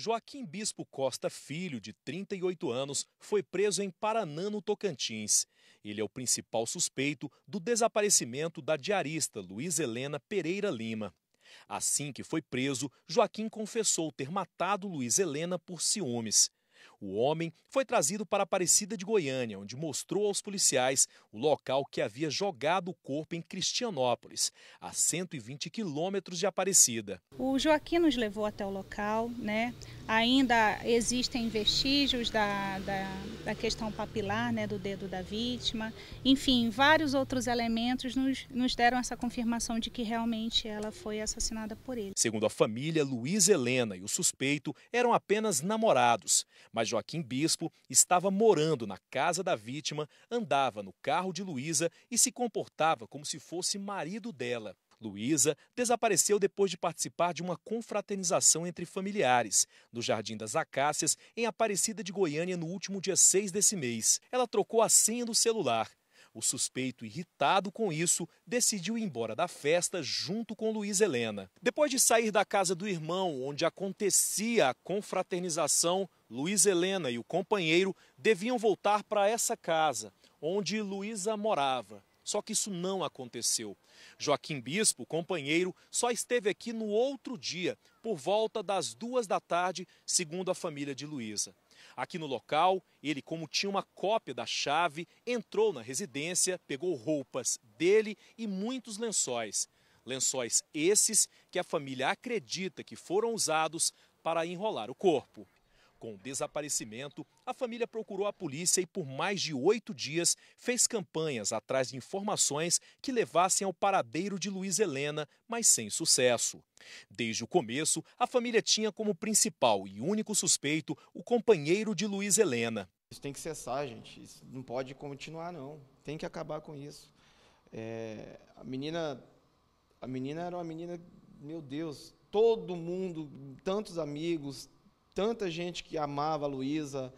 Joaquim Bispo Costa Filho, de 38 anos, foi preso em Paranã, no Tocantins. Ele é o principal suspeito do desaparecimento da diarista Luiz Helena Pereira Lima. Assim que foi preso, Joaquim confessou ter matado Luiz Helena por ciúmes. O homem foi trazido para Aparecida de Goiânia, onde mostrou aos policiais o local que havia jogado o corpo em Cristianópolis, a 120 quilômetros de Aparecida. O Joaquim nos levou até o local, né? Ainda existem vestígios da, da, da, questão papilar, né, do dedo da vítima. Enfim, vários outros elementos nos, nos deram essa confirmação de que realmente ela foi assassinada por ele. Segundo a família, Luiz Helena e o suspeito eram apenas namorados. Mas Joaquim Bispo estava morando na casa da vítima, andava no carro de Luísa e se comportava como se fosse marido dela. Luísa desapareceu depois de participar de uma confraternização entre familiares, no Jardim das Acácias, em Aparecida de Goiânia, no último dia 6 desse mês. Ela trocou a senha do celular. O suspeito, irritado com isso, decidiu ir embora da festa junto com Luiz Helena. Depois de sair da casa do irmão, onde acontecia a confraternização, Luiz Helena e o companheiro deviam voltar para essa casa, onde Luísa morava. Só que isso não aconteceu. Joaquim Bispo, companheiro, só esteve aqui no outro dia, por volta das duas da tarde, segundo a família de Luísa. Aqui no local, ele, como tinha uma cópia da chave, entrou na residência, pegou roupas dele e muitos lençóis. Lençóis esses que a família acredita que foram usados para enrolar o corpo. Com o desaparecimento, a família procurou a polícia e, por mais de oito dias, fez campanhas atrás de informações que levassem ao paradeiro de Luiz Helena, mas sem sucesso. Desde o começo, a família tinha como principal e único suspeito o companheiro de Luiz Helena. Isso tem que cessar, gente. Isso não pode continuar, não. Tem que acabar com isso. É... a menina, a menina era uma menina, meu Deus, todo mundo, tantos amigos, tanta gente que amava a Luísa.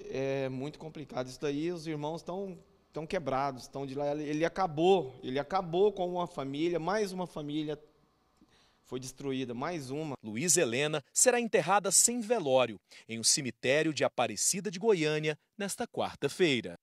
É muito complicado. Isso daí os irmãos estão estão quebrados, estão de lá. Ele acabou, ele acabou com uma família, mais uma família foi destruída, mais uma. Luísa Helena será enterrada sem velório em um cemitério de Aparecida de Goiânia nesta quarta-feira.